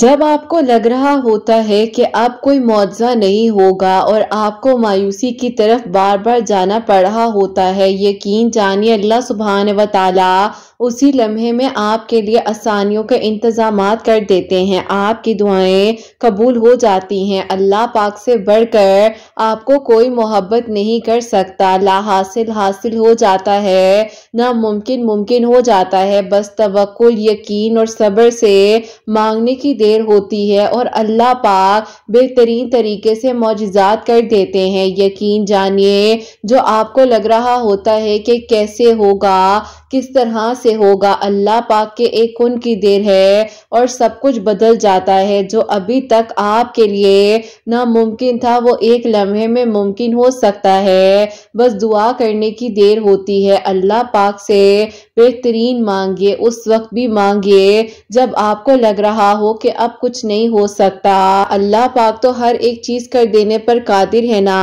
जब आपको लग रहा होता है कि अब कोई मुआवजा नहीं होगा और आपको मायूसी की तरफ बार बार जाना पड़ रहा होता है यकीन जानिए अल्लाह सुबहान व ताला उसी लम्हे में आपके लिए आसानियों के इंतज़ाम कर देते हैं आपकी दुआएं कबूल हो जाती हैं अल्लाह पाक से बढ़कर आपको कोई मोहब्बत नहीं कर सकता ला हासिल हासिल हो जाता है नामुमकिन मुमकिन हो जाता है बस तवक्ल यकीन और सब्र से मांगने की देर होती है और अल्लाह पाक बेहतरीन तरीके से मोजात कर देते हैं यकीन जानिए जो आपको लग रहा होता है कि कैसे होगा किस तरह से होगा अल्लाह पाक के एक खुन की देर है और सब कुछ बदल जाता है जो अभी तक आपके लिए नामुमकिन था वो एक लम्हे में मुमकिन हो सकता है बस दुआ करने की देर होती है अल्लाह पाक से बेहतरीन मांगिए उस वक्त भी मांगिए जब आपको लग रहा हो कि अब कुछ नहीं हो सकता अल्लाह पाक तो हर एक चीज कर देने पर कादिर है ना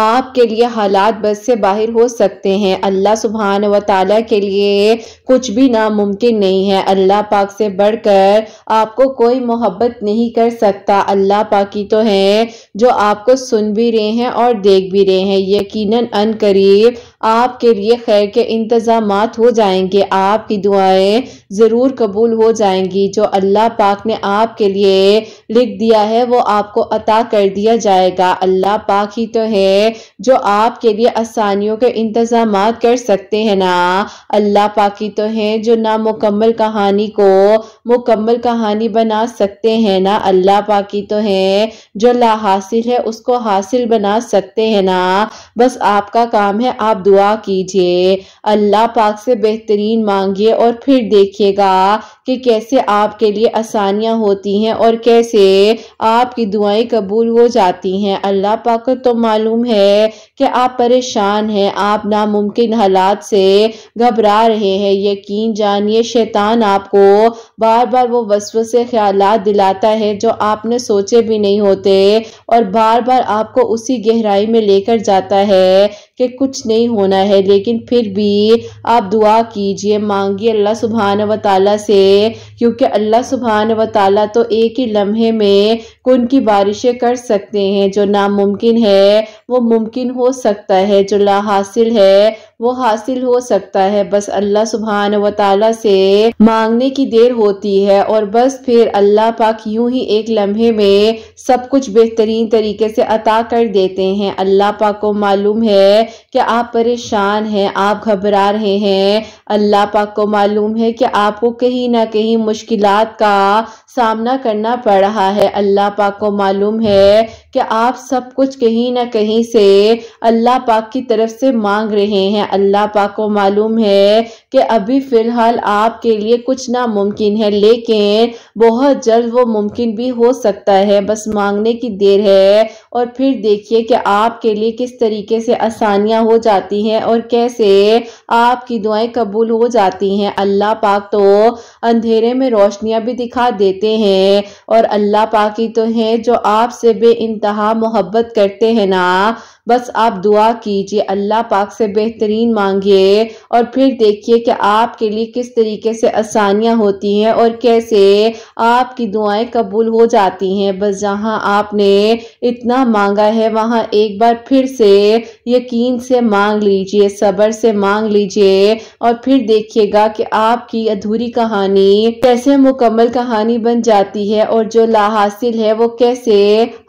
आपके लिए हालात बस से बाहर हो सकते हैं अल्लाह सुबहान व तला के लिए कुछ भी नामुमकिन नहीं है अल्लाह पाक से बढ़कर आपको कोई मोहब्बत नहीं कर सकता अल्लाह पाक ही तो है जो आपको सुन भी रहे हैं और देख भी रहे हैं यकीन अन करीब आपके लिए खैर के इंतज़ाम हो जाएंगे आपकी दुआएं ज़रूर कबूल हो जाएंगी जो अल्लाह पाक ने आपके लिए लिख दिया है वो आपको अता कर दिया जाएगा अल्लाह पाक ही तो है जो आपके लिए आसानियों के इंतज़ाम कर सकते हैं ना अल्लाह पाक ही तो है जो नामुकम्मल कहानी को मुकम्मल कहानी बना सकते हैं ना अल्लाह पाक ही तो है जो ला हासिल है उसको हासिल बना सकते हैं ना बस आपका काम है आप दुआ कीजिए अल्लाह पाक से बेहतरीन मांगिए और फिर देखिए देखिएगा कि कैसे आपके लिए आसानियाँ होती हैं और कैसे आपकी दुआएं कबूल हो जाती हैं अल्लाह पाक को तो मालूम है कि आप परेशान हैं आप नामुमकिन हालात से घबरा रहे हैं यकीन जानिए शैतान आपको बार बार वो से ख्याल दिलाता है जो आपने सोचे भी नहीं होते और बार बार आपको उसी गहराई में लेकर जाता है कि कुछ नहीं होना है लेकिन फिर भी आप दुआ कीजिए मांगिए अल्लाह सुबहान व से ver क्योंकि अल्लाह सुबहान व ताला तो एक ही लम्हे में कुन की बारिशें कर सकते हैं जो नामुमकिन है वो मुमकिन हो सकता है जो ला हासिल है वो हासिल हो सकता है बस अल्लाह सुबहान व ताला से मांगने की देर होती है और बस फिर अल्लाह पाक यूं ही एक लम्हे में सब कुछ बेहतरीन तरीके से अता कर देते हैं अल्लाह पाक को मालूम है कि आप परेशान हैं आप घबरा रहे हैं अल्लाह पाक को मालूम है कि आपको कहीं ना कहीं मुश्किल का सामना करना पड़ रहा है अल्लाह पाक को मालूम है कि आप सब कुछ कहीं ना कहीं से अल्लाह पाक की तरफ से मांग रहे हैं अल्लाह पाक को मालूम है कि अभी फ़िलहाल आपके लिए कुछ नामुमकिन है लेकिन बहुत जल्द वो मुमकिन भी हो सकता है बस मांगने की देर है और फिर देखिए कि आपके लिए किस तरीके से आसानियाँ हो जाती हैं और कैसे आपकी दुआएं कबूल हो जाती हैं अल्लाह पाक तो अंधेरे में रोशनियाँ भी दिखा देते देते हैं और अल्लाह पाकि तो हैं जो आपसे बे इंतहा मोहब्बत करते हैं ना बस आप दुआ कीजिए अल्लाह पाक से बेहतरीन मांगिए और फिर देखिए कि आपके लिए किस तरीके से आसानियाँ होती हैं और कैसे आपकी दुआएं कबूल हो जाती हैं बस जहाँ आपने इतना मांगा है वहाँ एक बार फिर से यकीन से मांग लीजिए सब्र से मांग लीजिए और फिर देखिएगा कि आपकी अधूरी कहानी कैसे मुकम्मल कहानी बन जाती है और जो ला हासिल है वो कैसे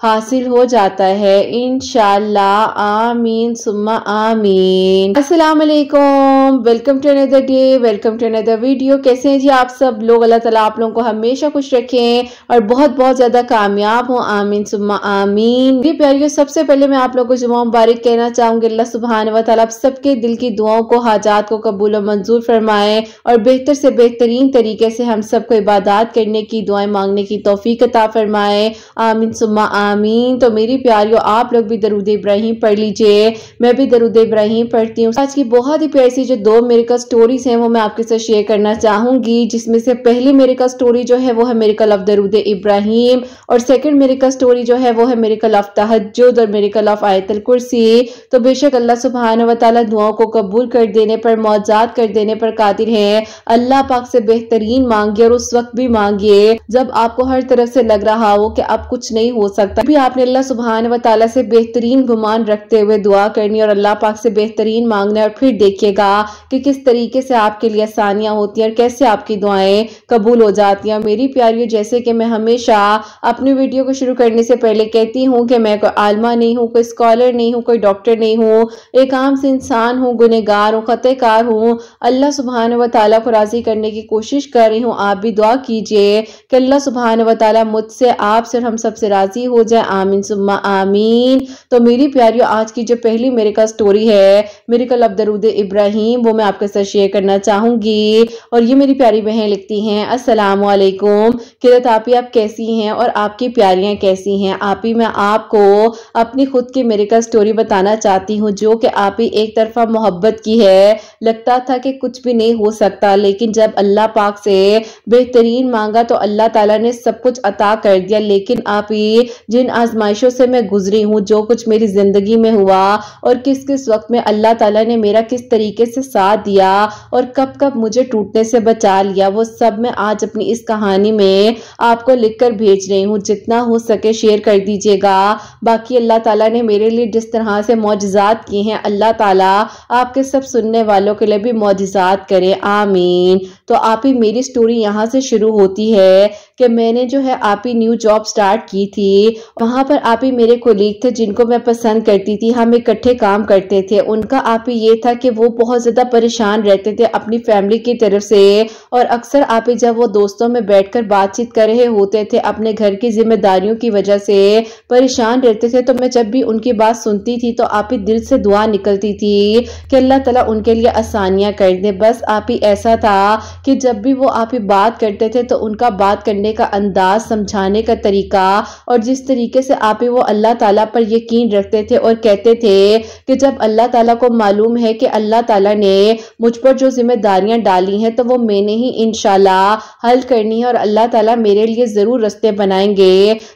हासिल हो जाता है इनशाला आमीन सुम्मा आमीन अस्सलाम वालेकुम welcome to another day welcome to another video कैसे हैं जी आप सब लोग अल्लाह ताला आप लोगों को हमेशा खुश रखें और बहुत बहुत ज़्यादा कामयाब हो आमीन सुम्मा आमीन मेरी प्यारियों सबसे पहले मैं आप लोगों को जुमा मुबारक कहना चाहूंगी अल्लाह सुबहान व आप सबके दिल की दुआओं को हाजात को कबूल और मंजूर फरमाए और बेहतर से बेहतरीन तरीके से हम सबको इबादत करने की दुआएं मांगने की तोफ़ी अता फरमाएं आमीन सुम्मा आमीन तो मेरी प्यारियों आप लोग भी दरूद इब्राहिम पढ़ लीजिए मैं भी दरुद इब्राहिम पढ़ती हूँ आज की बहुत ही प्यारी जो दो मेरिकल स्टोरीज हैं वो मैं आपके साथ शेयर करना चाहूंगी जिसमें से पहली मेरिकल स्टोरी जो है वो है मेरिकल ऑफ दरुद इब्राहिम और सेकेंड मेरिकल स्टोरी जो है वो है मेरिकल ऑफ तहजुद और मेरिकल ऑफ आयतल कुर्सी तो बेशक अल्लाह सुबहान वाली दुआओं को कबूल कर देने पर मौजाद कर देने पर कादिर है अल्लाह पाक से बेहतरीन मांगिए और उस वक्त भी मांगिए जब आपको हर तरफ से लग रहा हो कि अब कुछ नहीं हो सकता भी आपने अल्लाह सुबहान वाली से बेहतरीन गुमान रखते हुए दुआ करनी और अल्लाह पाक से बेहतरीन मांगना और फिर देखिएगा कि किस तरीके से आपके लिए आसानियाँ होती हैं और कैसे आपकी दुआएं कबूल हो जाती हैं मेरी प्यारियों जैसे कि मैं हमेशा अपनी वीडियो को शुरू करने से पहले कहती हूँ कि मैं कोई आलमा नहीं हूँ कोई स्कॉलर नहीं हूँ कोई डॉक्टर नहीं हूँ एक आम से इंसान हूँ गुनहगार हूँ ख़तेकार हूँ अल्लाह सुबहान व ताली को राज़ी करने की कोशिश कर रही हूँ आप भी दुआ कीजिए कि अल्लाह सुबहान व ताली मुझसे आपसे हम सबसे राज़ी हो जाए आमीन सुम्मा आमीन तो मेरी प्यारी प्यारियों आज की जो पहली मेरे का स्टोरी है मेरे का लब दरूद इब्राहिम वो मैं आपके साथ शेयर करना चाहूंगी और ये मेरी प्यारी बहन लिखती हैं अस्सलाम वालेकुम किरत ही आप कैसी हैं और आपकी प्यारियां कैसी हैं आप ही मैं आपको अपनी खुद की मेरे का स्टोरी बताना चाहती हूँ जो कि आप ही एक तरफा मोहब्बत की है लगता था कि कुछ भी नहीं हो सकता लेकिन जब अल्लाह पाक से बेहतरीन मांगा तो अल्लाह तला ने सब कुछ अता कर दिया लेकिन आप ही जिन आजमाइशों से मैं गुजरी हूँ जो कुछ मेरी जिंदगी ज़िंदगी में हुआ और किस किस वक्त में अल्लाह ताला ने मेरा किस तरीके से साथ दिया और कब कब मुझे टूटने से बचा लिया वो सब मैं आज अपनी इस कहानी में आपको लिख कर भेज रही हूँ जितना हो सके शेयर कर दीजिएगा बाकी अल्लाह ताला ने मेरे लिए जिस तरह से मोजात किए हैं अल्लाह ताला आपके सब सुनने वालों के लिए भी मोजात करें आमीन तो आप ही मेरी स्टोरी यहाँ से शुरू होती है कि मैंने जो है आप ही न्यू जॉब स्टार्ट की थी वहां पर आप ही मेरे कोलीग थे जिनको मैं पसंद करती थी हम इकट्ठे काम करते थे उनका आप ही ये था कि वो बहुत ज़्यादा परेशान रहते थे अपनी फैमिली की तरफ से और अक्सर आप ही जब वो दोस्तों में बैठ बातचीत कर रहे होते थे अपने घर की जिम्मेदारियों की वजह से परेशान रहते थे तो मैं जब भी उनकी बात सुनती थी तो आप ही दिल से दुआ निकलती थी कि अल्लाह तला उनके लिए आसानियाँ कर दे बस आप ही ऐसा था कि जब भी वो आप ही बात करते थे तो उनका बात करने देखने का अंदाज समझाने का तरीका और जिस तरीके से आप ही वो अल्लाह ताला पर यकीन रखते थे और कहते थे कि जब अल्लाह ताला को मालूम है कि अल्लाह ताला ने मुझ पर जो जिम्मेदारियां डाली हैं तो वो मैंने ही इन हल करनी है और अल्लाह ताला मेरे लिए ज़रूर रस्ते बनाएंगे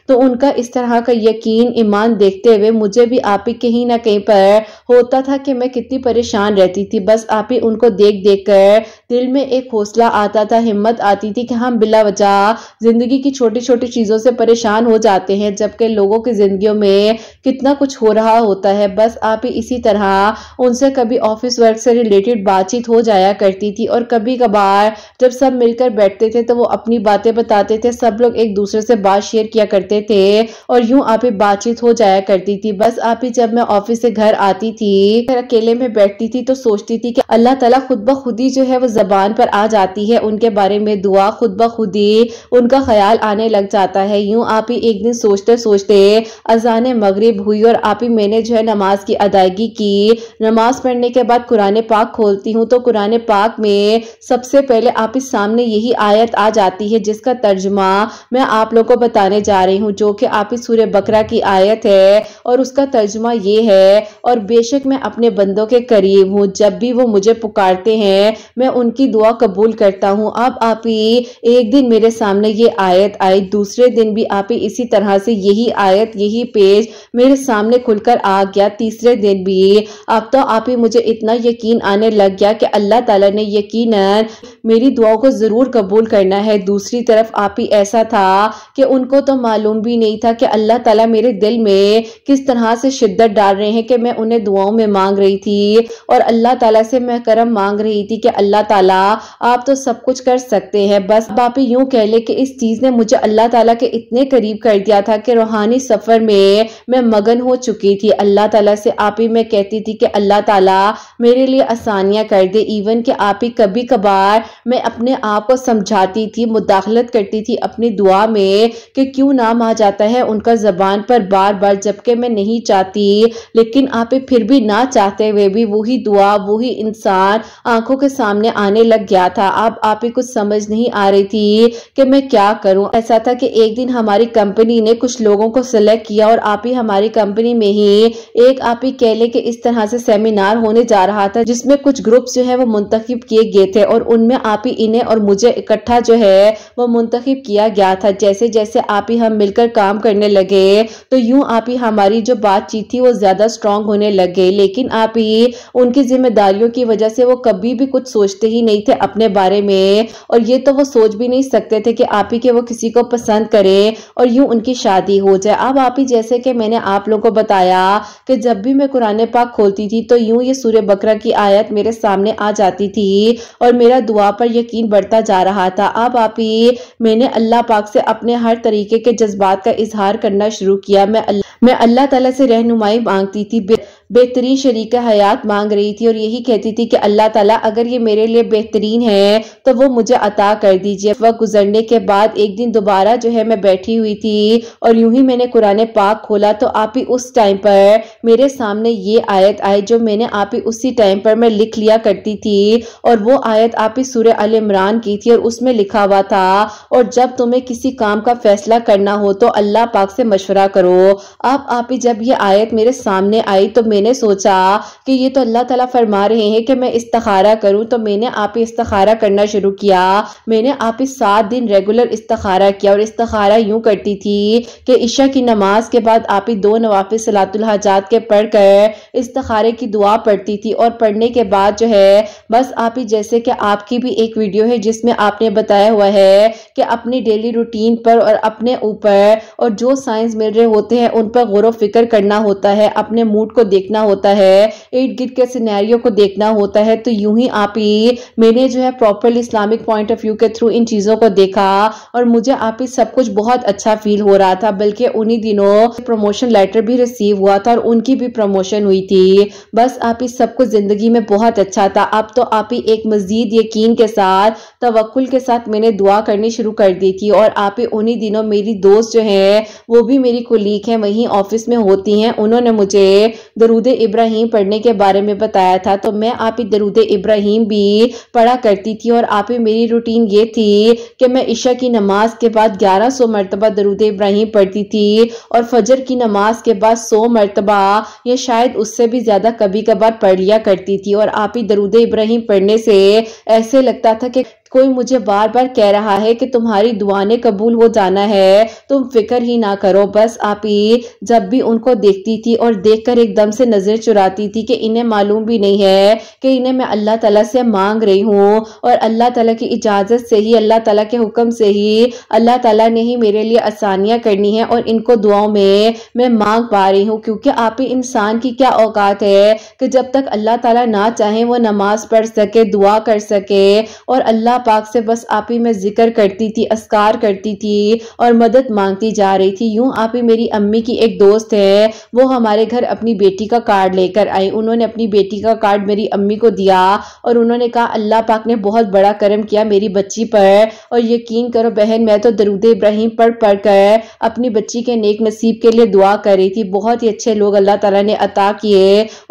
तो उनका इस तरह का यकीन ईमान देखते हुए मुझे भी आप ही कहीं ना कहीं पर होता था कि मैं कितनी परेशान रहती थी बस आप ही उनको देख देख कर दिल में एक हौसला आता था हिम्मत आती थी कि हम हाँ, बिला वजह ज़िंदगी की छोटी छोटी चीज़ों से परेशान हो जाते हैं जबकि लोगों की जिंदगी में कितना कुछ हो रहा होता है बस आप ही इसी तरह उनसे कभी ऑफिस वर्क से रिलेटेड बातचीत हो जाया करती थी और कभी कभार जब सब मिलकर बैठते थे तो वो अपनी बातें बताते थे सब लोग एक दूसरे से बात शेयर किया करते थे और यूं आप ही बातचीत हो जाया करती थी बस आप ही जब मैं ऑफिस से घर आती थी अकेले में बैठती थी तो सोचती थी कि अल्लाह तला खुद ब खुद ही जो है वो जबान पर आ जाती है उनके बारे में दुआ खुद ब खुद ही उनका का ख्याल आने लग जाता है यूं आप ही एक दिन सोचते सोचते अजान मगरिब हुई और आप ही मैंने जो है नमाज की अदायगी की नमाज पढ़ने के बाद कुरान पाक खोलती हूँ तो कुरान पाक में सबसे पहले आप ही सामने यही आयत आ जाती है जिसका तर्जमा मैं आप लोग को बताने जा रही हूँ जो कि आप ही सूर्य बकरा की आयत है और उसका तर्जमा ये है और बेशक मैं अपने बंदों के करीब हूँ जब भी वो मुझे पुकारते हैं मैं उनकी दुआ कबूल करता हूँ अब आप ही एक दिन मेरे सामने ये आयत आई दूसरे दिन भी आप इसी तरह से यही आयत यही पेज मेरे सामने खुलकर आ गया तीसरे दिन भी अब तो आप ही मुझे इतना यकीन आने लग गया कि अल्लाह ताला ने यकीन मेरी दुआओं को ज़रूर कबूल करना है दूसरी तरफ आप ही ऐसा था कि उनको तो मालूम भी नहीं था कि अल्लाह ताला मेरे दिल में किस तरह से शिद्दत डाल रहे हैं कि मैं उन्हें दुआओं में मांग रही थी और अल्लाह ताला से मैं करम मांग रही थी कि अल्लाह ताला आप तो सब कुछ कर सकते हैं बस आप यूं कह ले कि इस चीज़ ने मुझे अल्लाह ताला के इतने करीब कर दिया था कि रूहानी सफ़र में मैं मगन हो चुकी थी अल्लाह ताला से आप ही मैं कहती थी कि अल्लाह ताला मेरे लिए आसानियां कर दे इवन कि आप ही कभी कभार मैं अपने आप को समझाती थी मुदाखलत करती थी अपनी दुआ में कि क्यों नाम आ जाता है उनका ज़बान पर बार बार जबकि मैं नहीं चाहती लेकिन आप ही फिर भी ना चाहते हुए भी वही दुआ वही इंसान आंखों के सामने आने लग गया था अब आप ही कुछ समझ नहीं आ रही थी कि मैं क्या करूं ऐसा था कि एक दिन हमारी कंपनी ने कुछ लोगों को सिलेक्ट किया और आप ही हमारी कंपनी में ही एक आप ही कह लें इस तरह से सेमिनार होने जा रहा था जिसमें कुछ ग्रुप्स जो है वो मुंतखब किए गए थे और उनमें आप ही इन्हें और मुझे इकट्ठा जो है वो मुंतखब किया गया था जैसे जैसे आप ही हम मिलकर काम करने लगे तो यूं आप ही हमारी जो बातचीत थी वो ज्यादा स्ट्रांग होने लग गई लेकिन आप ही उनकी जिम्मेदारियों की वजह से वो कभी भी कुछ सोचते ही नहीं थे अपने बारे में और ये तो वो सोच भी नहीं सकते थे कि आप आप ही के वो किसी को पसंद करे और यूं उनकी शादी हो जाए अब आप ही जैसे कि मैंने आप लोगों को बताया कि जब भी मैं कुरान पाक खोलती थी तो यूं ये सूर्य बकरा की आयत मेरे सामने आ जाती थी और मेरा दुआ पर यकीन बढ़ता जा रहा था अब आप ही मैंने अल्लाह पाक से अपने हर तरीके के जज्बात का इजहार करना शुरू किया मैं मैं अल्लाह तला से रहनुमाई मांगती थी बेहतरीन शरीक हयात मांग रही थी और यही कहती थी कि अल्लाह ताला अगर ये मेरे लिए बेहतरीन है तो वो मुझे अता कर दीजिए वक्त गुजरने के बाद एक दिन दोबारा जो है मैं बैठी हुई थी और यूं ही मैंने कुरान पाक खोला तो आप ही उस टाइम पर मेरे सामने ये आयत आई जो मैंने आप ही उसी टाइम पर मैं लिख लिया करती थी और वो आयत आप ही सूर्य अल इमरान की थी और उसमें लिखा हुआ था और जब तुम्हें किसी काम का फैसला करना हो तो अल्लाह पाक से मशवरा करो अब आप ही जब ये आयत मेरे सामने आई तो मैंने सोचा कि ये तो अल्लाह ताला फरमा रहे हैं कि मैं इस्तखारा करूँ तो मैंने आप इस्तखारा करना शुरू किया मैंने आप सात दिन रेगुलर इस्तखारा किया और इस्तखारा यूं करती थी कि ईशा की नमाज के बाद आप दो नवाफिल सलातुल के पढ़ कर इस्तखारे की दुआ पढ़ती थी और पढ़ने के बाद जो है बस आप ही जैसे कि आपकी भी एक वीडियो है जिसमें आपने बताया हुआ है कि अपनी डेली रूटीन पर और अपने ऊपर और जो साइंस मिल रहे होते हैं उन पर गौर व फिक्र करना होता है अपने मूड को देख देखना होता है एट गिर्द के सिनेरियो को देखना होता है तो यूं ही आप ही मैंने जो है properly Islamic point of view के थ्रू इन चीज़ों को देखा और मुझे आप ही सब कुछ बहुत अच्छा फील हो रहा था बल्कि उन्हीं दिनों प्रमोशन लेटर भी रिसीव हुआ था और उनकी भी प्रमोशन हुई थी बस आप ही सब कुछ ज़िंदगी में बहुत अच्छा था अब तो आप ही एक मज़ीद यकीन के साथ तवक्ल के साथ मैंने दुआ करनी शुरू कर दी थी और आप ही उन्हीं दिनों मेरी दोस्त जो है वो भी मेरी कोलीग है वही ऑफिस में होती है उन्होंने मुझे दरू दरूद इब्राहिम पढ़ने के बारे में बताया था तो मैं आप ही दरूद इब्राहिम भी पढ़ा करती थी और आप ही मेरी रूटीन ये थी कि मैं ईशा की नमाज के बाद ग्यारह सौ मरतबा दरूद इब्राहिम पढ़ती थी और फजर की नमाज के बाद सौ मरतबा या शायद उससे भी ज़्यादा कभी कभार पढ़ लिया करती थी और आप ही दरूद इब्राहिम पढ़ने से ऐसे लगता था कि कोई मुझे बार बार कह रहा है कि तुम्हारी दुआ ने कबूल हो जाना है तुम फिक्र ही ना करो बस आप ही जब भी उनको देखती थी और देखकर एकदम से नज़र चुराती थी कि इन्हें मालूम भी नहीं है कि इन्हें मैं अल्लाह तला से मांग रही हूँ और अल्लाह तला की इजाज़त से ही अल्लाह तला के हुक्म से ही अल्लाह तला ने ही मेरे लिए आसानियाँ करनी है और इनको दुआओं में मैं मांग पा रही हूँ क्योंकि आप ही इंसान की क्या औकात है कि जब तक अल्लाह तला ना चाहे वो नमाज पढ़ सके दुआ कर सके और अल्लाह पाक से बस आप ही में जिक्र करती थी असकार करती थी और मदद मांगती जा रही थी यूं आप ही मेरी अम्मी की एक दोस्त है वो हमारे घर अपनी बेटी का कार्ड लेकर आई उन्होंने अपनी बेटी का कार्ड मेरी अम्मी को दिया और उन्होंने कहा अल्लाह पाक ने बहुत बड़ा कर्म किया मेरी बच्ची पर और यकीन करो बहन मैं तो दरुद इब्राहिम पढ़ पढ़ कर अपनी बच्ची के नेक नसीब के लिए दुआ कर रही थी बहुत ही अच्छे लोग अल्लाह तला ने अता किए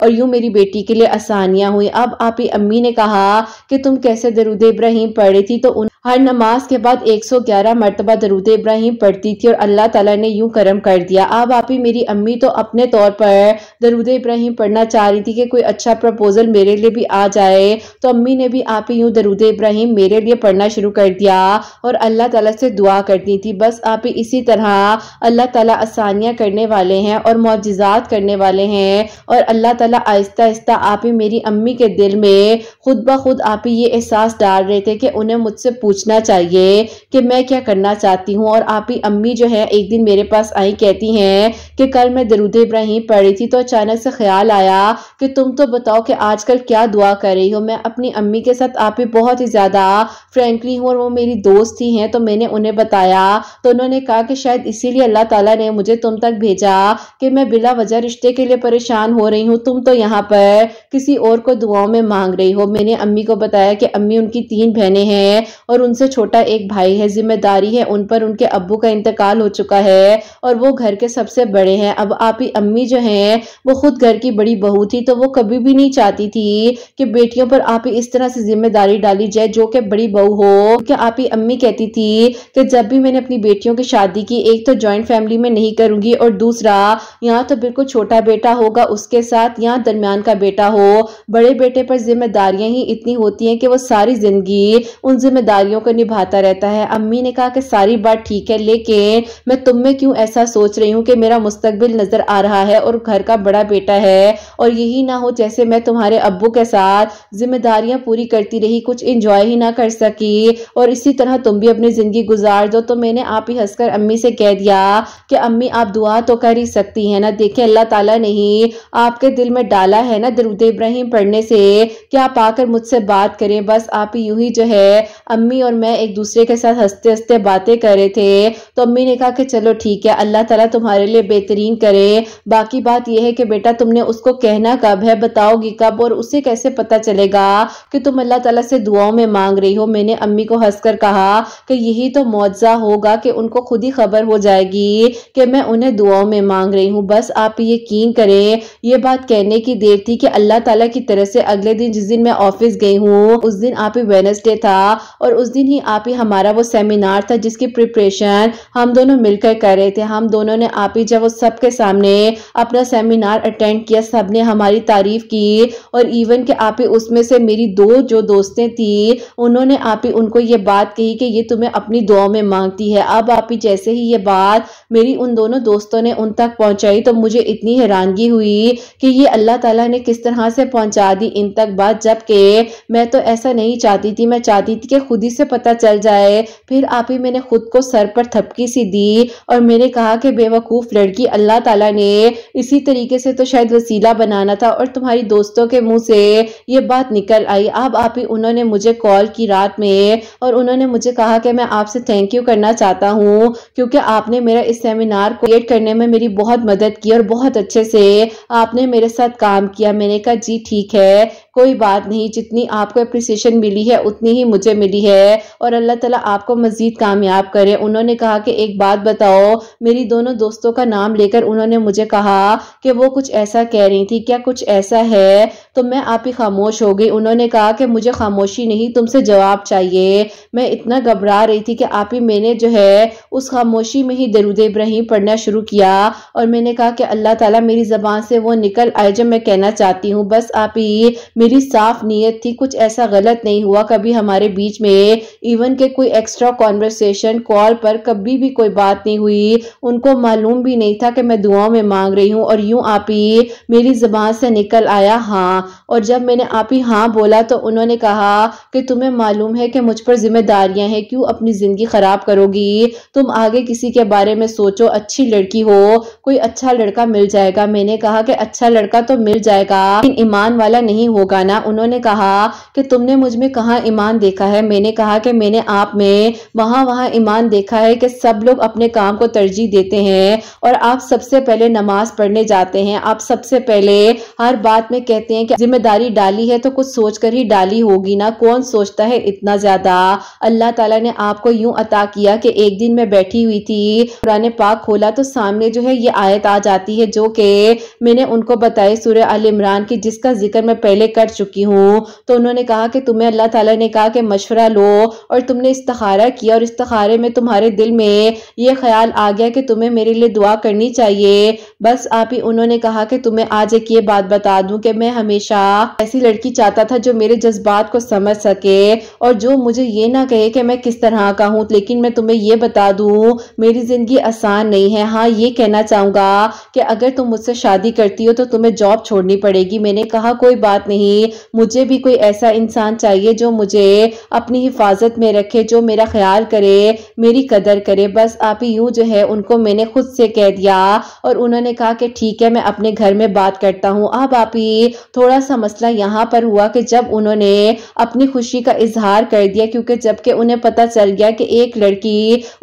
और यूं मेरी बेटी के लिए आसानियाँ हुई अब आप ही अम्मी ने कहा कि तुम कैसे दरुद इब्राहिम पड़ी थी तो उन हर नमाज के बाद 111 मरतबा दरूद इब्राहिम पढ़ती थी और अल्लाह तला ने यूं करम कर दिया अब आप ही मेरी अम्मी तो अपने तौर पर दरूद इब्राहिम पढ़ना चाह रही थी कि कोई अच्छा प्रपोजल मेरे लिए भी आ जाए तो अम्मी ने भी आप ही यूं दरूद इब्राहिम मेरे लिए पढ़ना शुरू कर दिया और अल्लाह तला से दुआ करती थी बस आप ही इसी तरह अल्लाह तला आसानियाँ करने वाले हैं और मुआजात करने वाले हैं और अल्लाह तला आहिस्ता आहिस्ता आप ही मेरी अम्मी के दिल में खुद ब खुद आप ही ये एहसास डाल रहे थे कि उन्हें मुझसे पूछ पूछना चाहिए कि मैं क्या करना चाहती हूँ और आपकी अम्मी जो है एक दिन मेरे पास आई कहती हैं कि कल मैं दरुद इब्राहिम रही थी तो अचानक से ख्याल आया कि तुम तो बताओ कि आजकल क्या दुआ कर रही हो मैं अपनी अम्मी के साथ आप ही बहुत ही ज़्यादा फ्रेंकली हूँ और वो मेरी दोस्त ही हैं तो मैंने उन्हें बताया तो उन्होंने कहा कि शायद इसीलिए अल्लाह तला ने मुझे तुम तक भेजा कि मैं बिला वजह रिश्ते के लिए परेशान हो रही हूँ तुम तो यहाँ पर किसी और को दुआओं में मांग रही हो मैंने अम्मी को बताया कि अम्मी उनकी तीन बहनें हैं और उनसे छोटा एक भाई है जिम्मेदारी है उन पर उनके अबू का इंतकाल हो चुका है और वो घर के सबसे बड़े हैं अब आप ही अम्मी जो हैं वो खुद घर की बड़ी बहू थी तो वो कभी भी नहीं चाहती थी कि बेटियों पर आप ही इस तरह से जिम्मेदारी डाली जाए जो कि बड़ी बहू हो क्या आप ही अम्मी कहती थी कि जब भी मैंने अपनी बेटियों की शादी की एक तो ज्वाइंट फैमिली में नहीं करूंगी और दूसरा यहाँ तो बिल्कुल छोटा बेटा होगा उसके साथ यहाँ दरमियान का बेटा हो बड़े बेटे पर जिम्मेदारियां ही इतनी होती हैं कि वो सारी जिंदगी उन जिम्मेदारियों जिम्मेदारियों को निभाता रहता है अम्मी ने कहा कि सारी बात ठीक है लेकिन मैं तुम में क्यों ऐसा सोच रही हूँ कि मेरा मुस्तकबिल नजर आ रहा है और घर का बड़ा बेटा है और यही ना हो जैसे मैं तुम्हारे अबू के साथ जिम्मेदारियां पूरी करती रही कुछ इंजॉय ही ना कर सकी और इसी तरह तुम भी अपनी जिंदगी गुजार दो तो मैंने आप ही हंसकर अम्मी से कह दिया कि अम्मी आप दुआ तो कर ही सकती है ना देखें अल्लाह ताला ने ही आपके दिल में डाला है ना दरुद इब्राहिम पढ़ने से कि आप आकर मुझसे बात करें बस आप यूं ही जो है अम्मी और मैं एक दूसरे के साथ हंसते हंसते बातें कर रहे थे तो अम्मी ने कहा कि चलो ठीक है अल्लाह ताला तुम्हारे लिए बेहतरीन करे बाकी बात यह है कि बेटा तुमने उसको कहना कब है बताओगी कब और उसे कैसे पता चलेगा कि तुम अल्लाह ताला से दुआओं में मांग रही हो मैंने अम्मी को हंसकर कहा कि यही तो मुआवजा होगा कि उनको खुद ही खबर हो जाएगी कि मैं उन्हें दुआओं में मांग रही हूँ बस आप यकीन करें ये बात कहने की देर थी कि अल्लाह ताला की तरफ से अगले दिन जिस दिन मैं ऑफिस गई हूँ उस दिन आप ही वेनसडे था और उस दिन ही आप ही हमारा वो सेमिनार था जिसकी प्रिपरेशन हम दोनों मिलकर कर रहे थे हम दोनों ने आप ही जब वो सबके सामने अपना सेमिनार अटेंड किया सब ने हमारी तारीफ की और इवन के आप ही उसमें से मेरी दो जो दोस्तें थी उन्होंने आप ही उनको ये बात कही कि ये तुम्हें अपनी दुआ में मांगती है अब आप ही जैसे ही ये बात मेरी उन दोनों दोस्तों ने उन तक पहुंचाई तो मुझे इतनी हैरानगी हुई कि ये अल्लाह ताला ने किस तरह से पहुंचा दी इन तक बात जबकि मैं तो ऐसा नहीं चाहती थी मैं चाहती थी कि खुद ही से से पता चल जाए फिर आप ही मैंने खुद को सर पर थपकी सी दी और मैंने कहा कि बेवकूफ़ लड़की अल्लाह ताला ने इसी तरीके से तो शायद वसीला बनाना था और तुम्हारी दोस्तों के मुंह से ये बात निकल आई अब आप ही उन्होंने मुझे कॉल की रात में और उन्होंने मुझे कहा कि मैं आपसे थैंक यू करना चाहता हूँ क्योंकि आपने मेरा इस सेमिनार को क्रिएट करने में मेरी बहुत मदद की और बहुत अच्छे से आपने मेरे साथ काम किया मैंने कहा जी ठीक है कोई बात नहीं जितनी आपको अप्रिसिएशन मिली है उतनी ही मुझे मिली है और अल्लाह ताला आपको मजीद कामयाब करे उन्होंने कहा कि एक बात बताओ मेरी दोनों दोस्तों का नाम लेकर उन्होंने मुझे कहा कि वो कुछ ऐसा कह रही थी क्या कुछ ऐसा है तो मैं आप ही खामोश हो गई उन्होंने कहा कि मुझे खामोशी नहीं तुमसे जवाब चाहिए मैं इतना घबरा रही थी कि आप ही मैंने जो है उस खामोशी में ही दरुद इब्राहिम पढ़ना शुरू किया और मैंने कहा कि अल्लाह ताला मेरी जबान से वो निकल आए जो मैं कहना चाहती हूँ बस आप ही मेरी साफ नीयत थी कुछ ऐसा गलत नहीं हुआ कभी हमारे बीच में इवन के कोई एक्स्ट्रा कॉन्वर्सेशन कॉल पर कभी भी कोई बात नहीं हुई उनको मालूम भी नहीं था कि मैं दुआओं में मांग रही हूँ और यूं आप ही मेरी जबान से निकल आया हाँ और जब मैंने आप ही हाँ बोला तो उन्होंने कहा कि तुम्हें मालूम है कि मुझ पर जिम्मेदारियां हैं क्यों अपनी जिंदगी खराब करोगी तुम आगे किसी के बारे में सोचो अच्छी लड़की हो कोई अच्छा लड़का मिल जाएगा मैंने कहा कि अच्छा लड़का तो मिल जाएगा लेकिन ईमान वाला नहीं होगा होगा ना उन्होंने कहा कि तुमने मुझ में कहाँ ईमान देखा है मैंने कहा कि मैंने आप में वहाँ वहाँ ईमान देखा है कि सब लोग अपने काम को तरजीह देते हैं और आप सबसे पहले नमाज पढ़ने जाते हैं आप सबसे पहले हर बात में कहते हैं कि जिम्मेदारी डाली है तो कुछ सोच कर ही डाली होगी ना कौन सोचता है इतना ज्यादा अल्लाह ताला ने आपको यूं अता किया कि एक दिन में बैठी हुई थी पुराने पाक खोला तो सामने जो है ये आयत आ जाती है जो कि मैंने उनको बताई सूर्य आल इमरान की जिसका जिक्र मैं पहले कर कर चुकी हूँ तो उन्होंने कहा कि तुम्हें अल्लाह ताला ने कहा कि मशवरा लो और तुमने इस्तारा किया और इस्तारे में तुम्हारे दिल में ये ख्याल आ गया कि तुम्हें मेरे लिए दुआ करनी चाहिए बस आप ही उन्होंने कहा कि तुम्हें आज एक ये बात बता दूं कि मैं हमेशा ऐसी लड़की चाहता था जो मेरे जज्बात को समझ सके और जो मुझे ये ना कहे कि मैं किस तरह का हूँ लेकिन मैं तुम्हें ये बता दूँ मेरी ज़िंदगी आसान नहीं है हाँ ये कहना चाहूँगा कि अगर तुम मुझसे शादी करती हो तो तुम्हें जॉब छोड़नी पड़ेगी मैंने कहा कोई बात नहीं नहीं मुझे भी कोई ऐसा इंसान चाहिए जो मुझे अपनी हिफाजत में रखे जो मेरा ख्याल करे मेरी कदर करे बस आप ही यूँ जो है उनको मैंने खुद से कह दिया और उन्होंने कहा कि ठीक है मैं अपने घर में बात करता हूँ अब आप ही थोड़ा सा मसला यहाँ पर हुआ कि जब उन्होंने अपनी खुशी का इजहार कर दिया क्योंकि जबकि उन्हें पता चल गया कि एक लड़की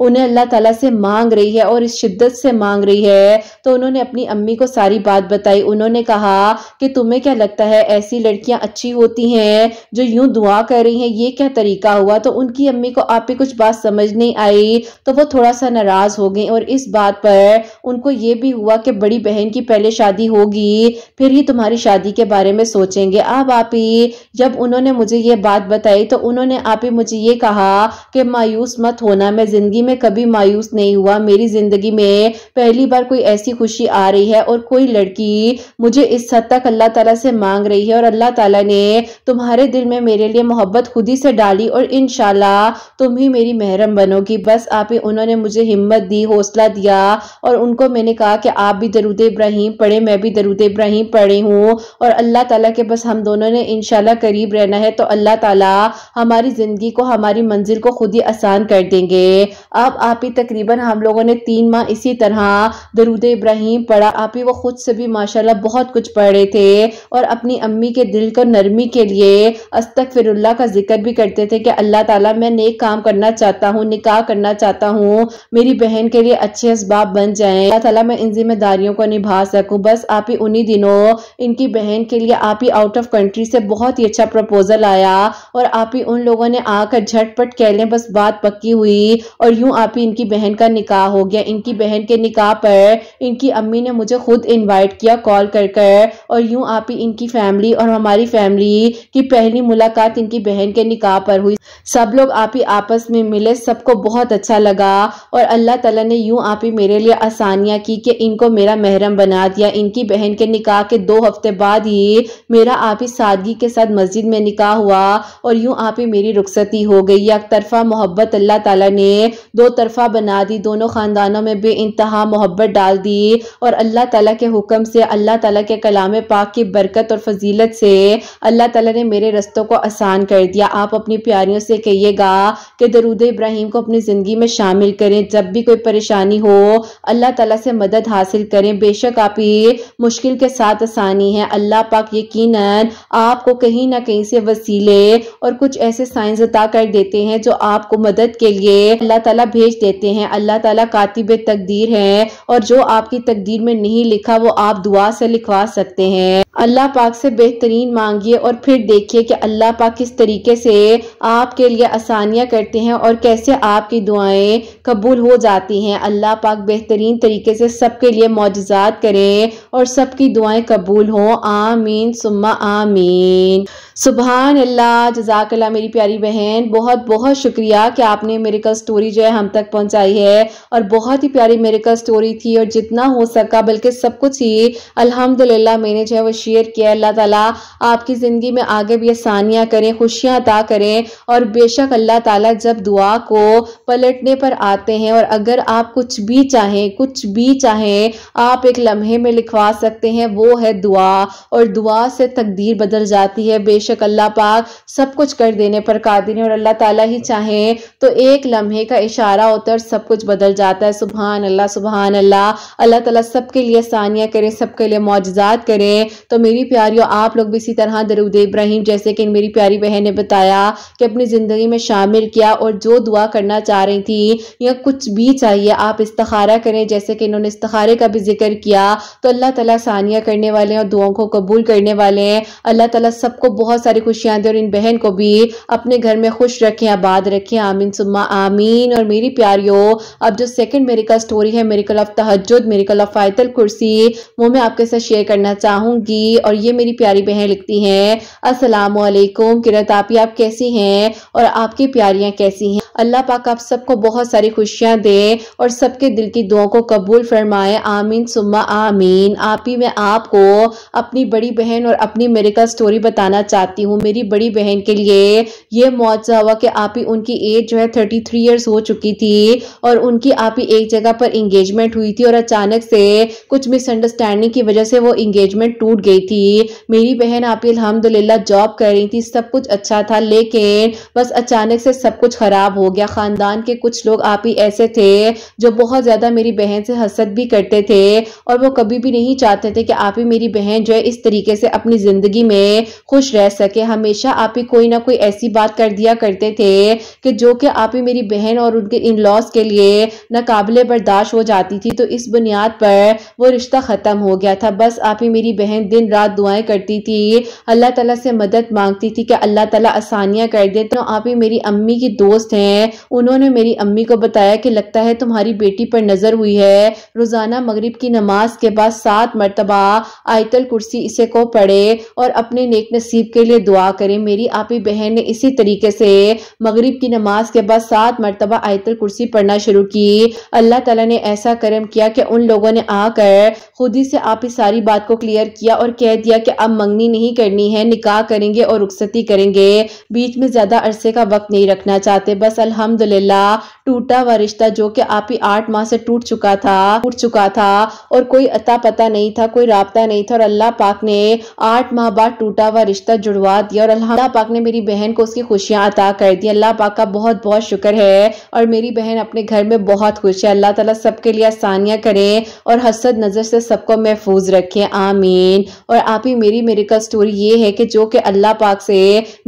उन्हें अल्लाह तला से मांग रही है और इस शिद्दत से मांग रही है तो उन्होंने अपनी अम्मी को सारी बात बताई उन्होंने कहा कि तुम्हें क्या लगता है ऐसी लड़की लड़कियां अच्छी होती हैं जो यूं दुआ कर रही हैं ये क्या तरीका हुआ तो उनकी अम्मी को आप पे कुछ बात समझ नहीं आई तो वो थोड़ा सा नाराज हो गई और इस बात पर उनको ये भी हुआ कि बड़ी बहन की पहले शादी होगी फिर ही तुम्हारी शादी के बारे में सोचेंगे अब आप ही जब उन्होंने मुझे ये बात बताई तो उन्होंने आप ही मुझे ये कहा कि मायूस मत होना मैं जिंदगी में कभी मायूस नहीं हुआ मेरी जिंदगी में पहली बार कोई ऐसी खुशी आ रही है और कोई लड़की मुझे इस हद तक अल्लाह तला से मांग रही है और अल्लाह अल्लाह ताला ने तुम्हारे दिल में मेरे लिए मोहब्बत खुद ही से डाली और इन तुम ही मेरी महरम बनोगी बस आप ही उन्होंने मुझे हिम्मत दी हौसला दिया और उनको मैंने कहा कि आप भी दरुद इब्राहिम पढ़े मैं भी दरुद इब्राहिम पढ़े हूँ और अल्लाह तला के बस हम दोनों ने इन करीब रहना है तो अल्लाह तला हमारी ज़िंदगी को हमारी मंजिल को खुद ही आसान कर देंगे अब आप ही तकरीबन हम लोगों ने तीन माह इसी तरह दरुद इब्राहिम पढ़ा आप ही वो खुद से भी माशाल्लाह बहुत कुछ पढ़ रहे थे और अपनी अम्मी के दिल को नरमी के लिए फिरुल्ला का जिक्र भी करते थे कि अल्लाह ताला मैं नेक काम करना चाहता हूँ निकाह करना चाहता हूँ मेरी बहन के लिए अच्छे इसबाब बन जाए अल्लाह ताला मैं इन जिम्मेदारियों को निभा सकूँ बस आप ही उन्हीं दिनों इनकी बहन के लिए आप ही आउट ऑफ कंट्री से बहुत ही अच्छा प्रपोजल आया और आप ही उन लोगों ने आकर झटपट कह लें बस बात पक्की हुई और यूं आप ही इनकी बहन का निकाह हो गया इनकी बहन के निकाह पर इनकी अम्मी ने मुझे खुद इन्वाइट किया कॉल कर कर और यूं आप ही इनकी फैमिली और हमारी फैमिली की पहली मुलाकात इनकी बहन के निकाह पर हुई सब लोग आप ही आपस में मिले सबको बहुत अच्छा लगा और अल्लाह तला ने यूं आप ही मेरे लिए आसानियाँ की कि इनको मेरा महरम बना दिया इनकी बहन के निकाह के दो हफ्ते बाद ही मेरा आप ही सादगी के साथ मस्जिद में निकाह हुआ और यूं आप ही मेरी रुख्सती हो गई एक तरफा मोहब्बत अल्लाह तला ने दो तरफा बना दी दोनों ख़ानदानों में बे इंतहा मोहब्बत डाल दी और अल्लाह तला के हुक्म से अल्लाह तला के कलाम पाक की बरकत और फजीलत से पे अल्लाह तला ने मेरे रस्तों को आसान कर दिया आप अपनी प्यारियों से कहिएगा कि दरूद इब्राहिम को अपनी ज़िंदगी में शामिल करें जब भी कोई परेशानी हो अल्लाह तला से मदद हासिल करें बेशक आप ही मुश्किल के साथ आसानी है अल्लाह पाक यकीन आपको कहीं ना कहीं से वसीले और कुछ ऐसे साइंस अता कर देते हैं जो आपको मदद के लिए अल्लाह तला भेज देते हैं अल्लाह तला कातिब तकदीर है और जो आपकी तकदीर में नहीं लिखा वो आप दुआ से लिखवा सकते हैं अल्लाह पाक से बेहतरीन यकीन मांगिए और फिर देखिए कि अल्लाह पाक किस तरीके से आपके लिए आसानियाँ करते हैं और कैसे आपकी दुआएं कबूल हो जाती हैं अल्लाह पाक बेहतरीन तरीके से सबके लिए मुआजात करें और सबकी दुआएं कबूल हों आमीन सुम्मा आमीन सुबह अल्लाह जजाकल्ला मेरी प्यारी बहन बहुत बहुत शुक्रिया कि आपने मेरिकल स्टोरी जो है हम तक पहुंचाई है और बहुत ही प्यारी मेरिकल स्टोरी थी और जितना हो सका बल्कि सब कुछ ही अल्हम्दुलिल्लाह मैंने जो है वो शेयर किया अल्लाह ताला आपकी ज़िंदगी में आगे भी आसानियाँ करें खुशियाँ अदा करें और बेशक अल्लाह ताला जब दुआ को पलटने पर आते हैं और अगर आप कुछ भी चाहें कुछ भी चाहें आप एक लम्हे में लिखवा सकते हैं वो है दुआ और दुआ से तकदीर बदल जाती है बेशक अल्लाह पाक सब कुछ कर देने पर कादिर है और अल्लाह ताला ही चाहे तो एक लम्हे का इशारा होता है सब कुछ बदल जाता है सुबहान अल्लाह सुबहान अल्लाह अल्लाह ताला सबके लिए सानिया करें सबके लिए मुआजात करें तो मेरी प्यारियों आप लोग भी इसी तरह दरुद इब्राहिम जैसे कि मेरी प्यारी बहन ने बताया कि अपनी ज़िंदगी में शामिल किया और जो दुआ करना चाह रही थी या कुछ भी चाहिए आप इस्तारा करें जैसे कि इन्होंने इस्तारे का भी जिक्र किया तो अल्लाह तला सानिया करने वाले हैं और दुआओं को कबूल करने वाले हैं अल्लाह तला सबको बहुत सारी खुशियाँ दें और इन बहन को भी अपने घर में खुश रखें आबाद रखें आमीन सुमा आमीन और मेरी प्यारियों अब जो सेकंड मेरिकल स्टोरी है मेरिकल ऑफ तहजद मेरिकल ऑफ आयतल कुर्सी वो मैं आपके साथ शेयर करना चाहूँगी और ये मेरी प्यारी बहन लिखती हैं अस्सलाम वालेकुम किरत आपी आप कैसी हैं और आपकी प्यारियां कैसी हैं अल्लाह पाक आप सबको बहुत सारी खुशियाँ दे और सबके दिल की दुआओं को कबूल फरमाए आमीन सुम्मा आमीन आप ही मैं आपको अपनी बड़ी बहन और अपनी मेरे का स्टोरी बताना चाहती हूँ मेरी बड़ी बहन के लिए ये मुआवजा हुआ कि आप ही उनकी एज जो है थर्टी थ्री ईयर्स हो चुकी थी और उनकी आप ही एक जगह पर इंगेजमेंट हुई थी और अचानक से कुछ मिसअंडरस्टैंडिंग की वजह से वो इंगेजमेंट टूट गई थी मेरी बहन लेकिन आप अलहमदिल्ला जॉब कर रही थी सब कुछ अच्छा था लेकिन बस अचानक से सब कुछ ख़राब हो गया ख़ानदान के कुछ लोग आप ही ऐसे थे जो बहुत ज़्यादा मेरी बहन से हसद भी करते थे और वो कभी भी नहीं चाहते थे कि आप ही मेरी बहन जो है इस तरीके से अपनी ज़िंदगी में खुश रह सके हमेशा आप ही कोई ना कोई ऐसी बात कर दिया करते थे कि जो कि आप ही मेरी बहन और उनके इन लॉस के लिए नाकबले बर्दाश्त हो जाती थी तो इस बुनियाद पर वो रिश्ता ख़त्म हो गया था बस आप ही मेरी बहन दिन रात दुआएं करती थी लिए अल्लाह तला से मदद मांगती थी कि अल्लाह तला आसानियाँ कर दे तो आप ही मेरी अम्मी की दोस्त हैं उन्होंने मेरी अम्मी को बताया कि लगता है तुम्हारी बेटी पर नज़र हुई है रोज़ाना मगरब की नमाज के बाद सात मरतबा आयतल कुर्सी इसे को पढ़े और अपने नेक नसीब के लिए दुआ करें मेरी आपी बहन ने इसी तरीके से मगरब की नमाज के बाद सात मरतबा आयतल कुर्सी पढ़ना शुरू की अल्लाह तला ने ऐसा करम किया कि उन लोगों ने आकर खुद ही से आप ही सारी बात को क्लियर किया और कह दिया कि अब मंगनी नहीं करनी है निकाह करेंगे और रुखसती करेंगे बीच में ज़्यादा अरसे का वक्त नहीं रखना चाहते बस अल्हम्दुलिल्लाह टूटा हुआ रिश्ता जो कि आप ही आठ माह से टूट चुका था टूट चुका था और कोई अता पता नहीं था कोई रबता नहीं था और अल्लाह पाक ने आठ माह बाद टूटा हुआ रिश्ता जुड़वा दिया और अल्लाह पाक ने मेरी बहन को उसकी खुशियां अता कर दी अल्लाह पाक का बहुत बहुत शुक्र है और मेरी बहन अपने घर में बहुत खुश है अल्लाह तला सबके लिए आसानियां करें और हसद नज़र से सबको महफूज रखें आमीन और आप ही मेरी मेरे का स्टोरी ये है कि जो कि अल्लाह पाक से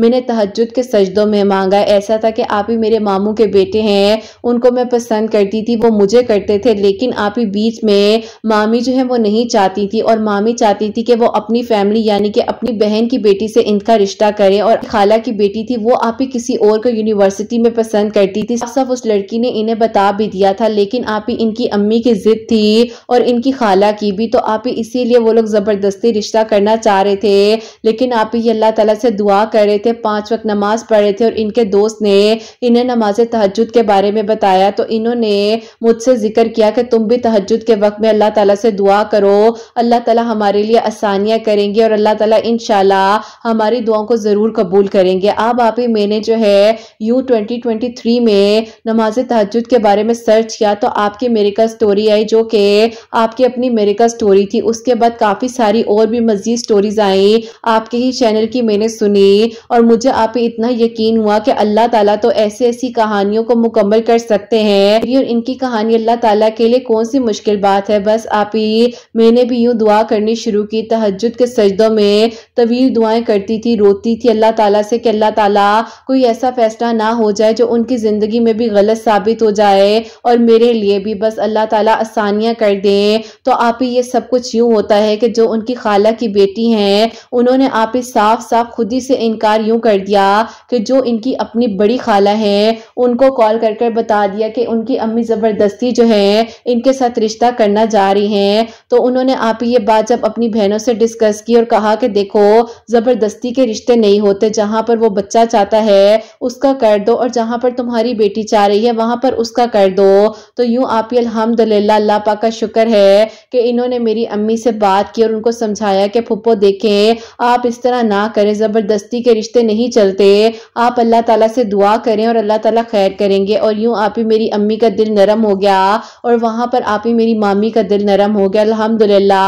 मैंने तहजद के सजदों में मांगा ऐसा था कि आप ही मेरे मामू के बेटे हैं उनको मैं पसंद करती थी वो मुझे करते थे लेकिन आप ही बीच में मामी जो है वो नहीं चाहती थी और मामी चाहती थी कि वो अपनी फैमिली यानी कि अपनी बहन की बेटी से इनका रिश्ता करे और खाला की बेटी थी वो आप ही किसी और को यूनिवर्सिटी में पसंद करती थी सब उस लड़की ने इन्हें बता भी दिया था लेकिन आप ही इनकी अम्मी की जिद थी और इनकी खाला की भी तो आप ही इसीलिए वो लोग जबरदस्ती रिश्ता करना चाह रहे थे थे लेकिन आप ही अल्लाह तला से दुआ कर रहे थे पांच वक्त नमाज पढ़ रहे थे और इनके दोस्त ने इन्हें नमाज तहजद के बारे में बताया तो इन्होंने मुझसे जिक्र किया कि तुम भी तहजद के वक्त में अल्लाह तला से दुआ करो अल्लाह तला हमारे लिए आसानियाँ करेंगे और अल्लाह तला इन हमारी दुआओं को ज़रूर कबूल करेंगे अब आप ही मैंने जो है यू ट्वेंटी ट्वेंटी थ्री में नमाज तहजद के बारे में सर्च किया तो आपकी मेरिका स्टोरी आई जो कि आपकी अपनी मेरिका स्टोरी थी उसके बाद काफ़ी सारी और भी मज़ीद स्टोरीज़ आई आपके ही चैनल की मैंने सुनी और मुझे आप पे इतना यकीन हुआ कि अल्लाह ताला तो ऐसी ऐसी कहानियों को मुकम्मल कर सकते हैं और इनकी कहानी अल्लाह ताला के लिए कौन सी मुश्किल बात है बस आप ही मैंने भी यूं दुआ करनी शुरू की तहजद के सजदों में तवील दुआएं करती थी रोती थी अल्लाह ताला से कि अल्लाह ताला कोई ऐसा फैसला ना हो जाए जो उनकी ज़िंदगी में भी गलत साबित हो जाए और मेरे लिए भी बस अल्लाह ताला आसानियां कर दें तो आप ही ये सब कुछ यूँ होता है कि जो उनकी खाला की बेटी हैं उन्होंने आप ही साफ साफ खुद ही से इनकार यूं कर दिया कि जो इनकी अपनी बड़ी खाला है उनको कॉल कर कर बता दिया कि उनकी अम्मी ज़बरदस्ती जो है इनके साथ रिश्ता करना जा रही हैं तो उन्होंने आप ही ये बात जब अपनी बहनों से डिस्कस की और कहा कि देखो ज़बरदस्ती के रिश्ते नहीं होते जहाँ पर वो बच्चा चाहता है उसका कर दो और जहाँ पर तुम्हारी बेटी चाह रही है वहाँ पर उसका कर दो तो यूँ आप ही अलहमदल्ला अल्लाह का शुक्र है कि इन्होंने मेरी अम्मी से बात की और उनको समझाया कि फुप्पो देखें आप इस तरह ना करें ज़बरदस्ती के रिश्ते नहीं चलते आप अल्लाह ताला से दुआ करें और अल्लाह ताला खैर करेंगे और यूं आप ही मेरी अम्मी का दिल नरम हो गया और वहां पर आप ही मेरी मामी का दिल नरम हो गया अलहमदिल्ला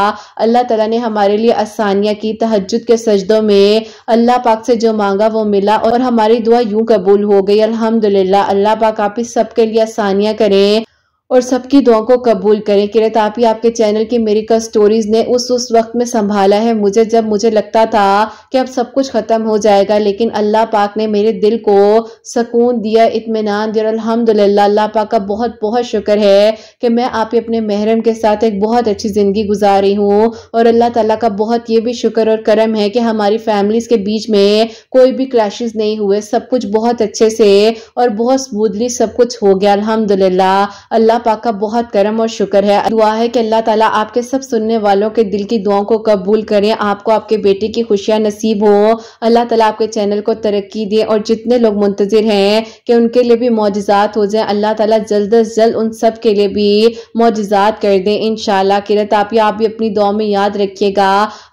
अल्लाह ताला ने हमारे लिए आसानियाँ की तहजद के सजदों में अल्लाह पाक से जो मांगा वो मिला और हमारी दुआ यूं कबूल हो गई अलहमदिल्ला अल्लाह पाक आप इस सब के लिए आसानियाँ करें और सबकी दुआ को कबूल करें किरत आप ही आपके चैनल की मेरिकल स्टोरीज ने उस उस वक्त में संभाला है मुझे जब मुझे लगता था कि अब सब कुछ खत्म हो जाएगा लेकिन अल्लाह पाक ने मेरे दिल को सकून दिया इतमान दिया और अल्हम्दुलिल्लाह अल्लाह पाक का बहुत बहुत शुक्र है कि मैं आप ही अपने महरम के साथ एक बहुत अच्छी ज़िंदगी गुजार रही हूँ और अल्लाह तला का बहुत ये भी शुक्र और करम है कि हमारी फैमिलीज़ के बीच में कोई भी क्रैशेज नहीं हुए सब कुछ बहुत अच्छे से और बहुत स्मूदली सब कुछ हो गया अलहमदुल्ला अल्लाह अल्लाह पाक का बहुत करम और शुक्र है दुआ है कि अल्लाह ताला आपके सब सुनने वालों के दिल की दुआओं को कबूल करें आपको आपके बेटे की खुशियां नसीब हो अल्लाह ताला आपके चैनल को तरक्की दे और जितने लोग मुंतजर हैं कि उनके लिए भी मोजात हो जाए अल्लाह ताला जल्द अज जल्द उन सब के लिए भी मोजात कर दें इन किरत आप आप भी अपनी दुआ में याद रखिएगा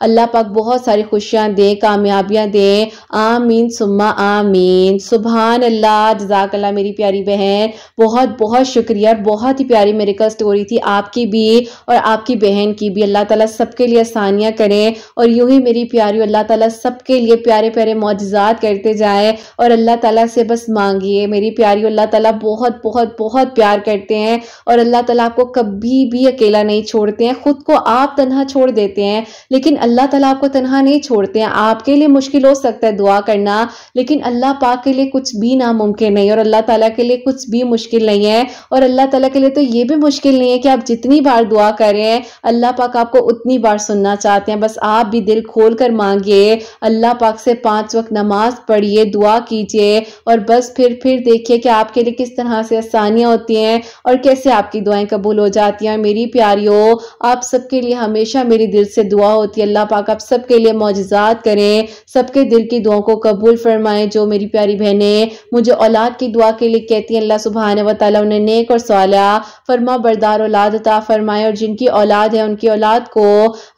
अल्लाह पाक बहुत सारी खुशियाँ दें कामयाबियाँ दें आमीन सुम्मा आमीन सुबहान अल्लाह जजाकल्ला मेरी प्यारी बहन बहुत बहुत शुक्रिया बहुत बहुत ही प्यारी मेरिकल स्टोरी थी आपकी भी और आपकी बहन की भी अल्लाह ताला सबके लिए आसानियाँ करें और यूं ही मेरी प्यारी अल्लाह ताला सबके लिए प्यारे प्यारे मुआजात करते जाए और अल्लाह ताला से बस मांगिए मेरी प्यारी अल्लाह ताला बहुत बहुत बहुत प्यार करते हैं और अल्लाह ताला आपको कभी भी अकेला नहीं छोड़ते हैं खुद को आप तनहा छोड़ देते हैं लेकिन अल्लाह ताला आपको तनहा नहीं छोड़ते हैं आपके लिए मुश्किल हो सकता है दुआ करना लेकिन अल्लाह पाक के लिए कुछ भी नामुमकिन नहीं और अल्लाह ताला के लिए कुछ भी मुश्किल नहीं है और अल्लाह ताला के लिए तो ये भी मुश्किल नहीं है कि आप जितनी बार दुआ करें अल्लाह पाक आपको उतनी बार सुनना चाहते हैं बस आप भी दिल खोल कर मांगिए अल्लाह पाक से पांच वक्त नमाज पढ़िए दुआ कीजिए और बस फिर फिर देखिए कि आपके लिए किस तरह से आसानियाँ होती हैं और कैसे आपकी दुआएं कबूल हो जाती हैं और मेरी प्यारियों आप सबके लिए हमेशा मेरे दिल से दुआ होती है अल्लाह पाक आप सबके लिए मोजात करें सबके दिल की दुआओं को कबूल फरमाएं जो मेरी प्यारी बहनें मुझे औलाद की दुआ के लिए कहती हैं अल्लाह सुबहान वाली उन्हें नेक और सवाला फरमा बरदार औलाद अता फरमाए और जिनकी औलाद है उनकी औलाद को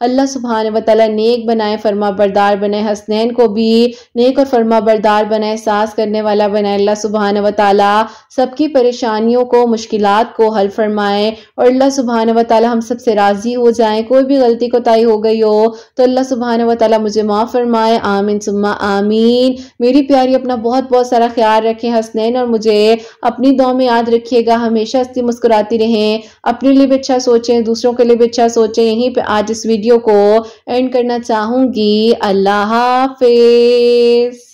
अल्लाह सुबहान व नेक बनाए फरमा बरदार बनाए हसनैन को भी नेक और फरमा बरदार बनाए सास करने वाला बनाए अल्लाह सुबहान व ताली सबकी परेशानियों को मुश्किल को हल फरमाए और अल्लाह सुबहान व ताली हम सबसे राज़ी हो जाए कोई भी गलती कोताही हो गई हो तो अल्लाह सुबहान व ताली मुझे माफ़ फरमाए आमीन सुम्मा आमीन मेरी प्यारी अपना बहुत बहुत सारा ख्याल रखें हसनैन और मुझे अपनी दो में याद रखिएगा हमेशा इसकी मुस्कुरा मुस्कुराती रहें अपने लिए भी अच्छा सोचें दूसरों के लिए भी अच्छा सोचें यहीं पे आज इस वीडियो को एंड करना चाहूंगी अल्लाह हाफिज़